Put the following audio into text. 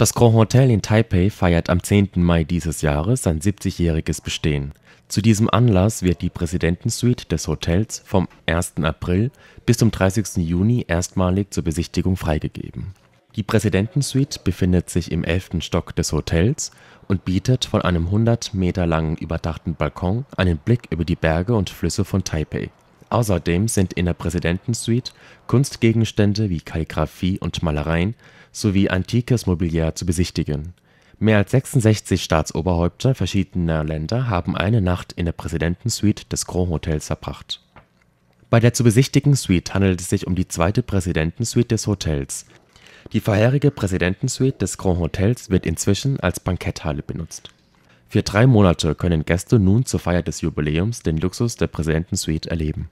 Das Grand Hotel in Taipei feiert am 10. Mai dieses Jahres sein 70-jähriges Bestehen. Zu diesem Anlass wird die Präsidentensuite des Hotels vom 1. April bis zum 30. Juni erstmalig zur Besichtigung freigegeben. Die Präsidentensuite befindet sich im 11. Stock des Hotels und bietet von einem 100 Meter langen überdachten Balkon einen Blick über die Berge und Flüsse von Taipei Außerdem sind in der Präsidentensuite Kunstgegenstände wie Kalligraphie und Malereien sowie antikes Mobiliar zu besichtigen. Mehr als 66 Staatsoberhäupter verschiedener Länder haben eine Nacht in der Präsidentensuite des Grand-Hotels verbracht. Bei der zu besichtigen Suite handelt es sich um die zweite Präsidentensuite des Hotels. Die vorherige Präsidentensuite des Grand-Hotels wird inzwischen als Banketthalle benutzt. Für drei Monate können Gäste nun zur Feier des Jubiläums den Luxus der Präsidentensuite erleben